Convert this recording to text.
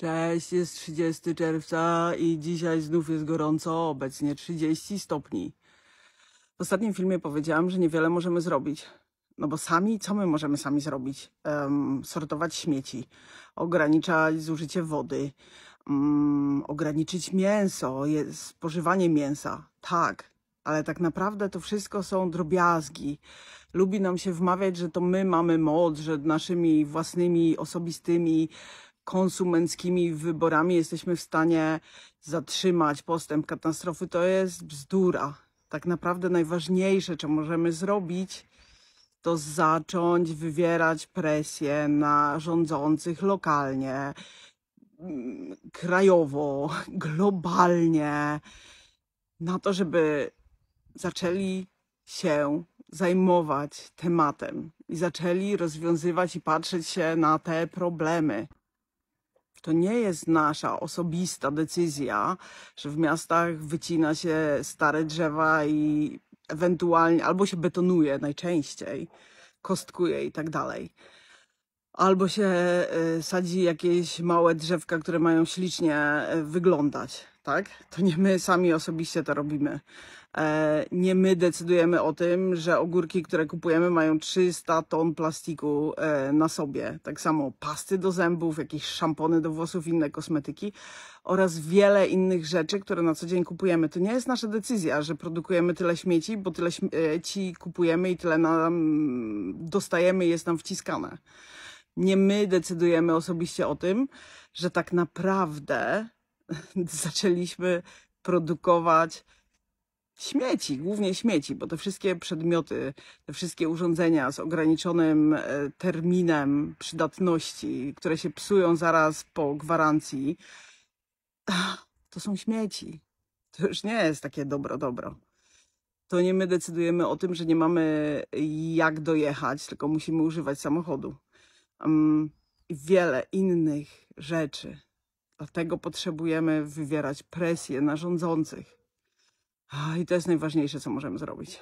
Cześć, jest 30 czerwca i dzisiaj znów jest gorąco, obecnie 30 stopni. W ostatnim filmie powiedziałam, że niewiele możemy zrobić. No bo sami, co my możemy sami zrobić? Um, sortować śmieci, ograniczać zużycie wody, um, ograniczyć mięso, spożywanie mięsa. Tak, ale tak naprawdę to wszystko są drobiazgi. Lubi nam się wmawiać, że to my mamy moc, że naszymi własnymi, osobistymi konsumenckimi wyborami jesteśmy w stanie zatrzymać postęp katastrofy, to jest bzdura. Tak naprawdę najważniejsze, co możemy zrobić, to zacząć wywierać presję na rządzących lokalnie, krajowo, globalnie, na to, żeby zaczęli się zajmować tematem i zaczęli rozwiązywać i patrzeć się na te problemy. To nie jest nasza osobista decyzja, że w miastach wycina się stare drzewa i ewentualnie albo się betonuje najczęściej, kostkuje i tak dalej. Albo się y, sadzi jakieś małe drzewka, które mają ślicznie y, wyglądać tak? To nie my sami osobiście to robimy. E, nie my decydujemy o tym, że ogórki, które kupujemy, mają 300 ton plastiku e, na sobie. Tak samo pasty do zębów, jakieś szampony do włosów, inne kosmetyki oraz wiele innych rzeczy, które na co dzień kupujemy. To nie jest nasza decyzja, że produkujemy tyle śmieci, bo tyle śmieci kupujemy i tyle nam dostajemy, jest nam wciskane. Nie my decydujemy osobiście o tym, że tak naprawdę zaczęliśmy produkować śmieci, głównie śmieci, bo te wszystkie przedmioty, te wszystkie urządzenia z ograniczonym e, terminem przydatności, które się psują zaraz po gwarancji, to są śmieci. To już nie jest takie dobro, dobro. To nie my decydujemy o tym, że nie mamy jak dojechać, tylko musimy używać samochodu. Um, wiele innych rzeczy Dlatego potrzebujemy wywierać presję na rządzących. I to jest najważniejsze, co możemy zrobić.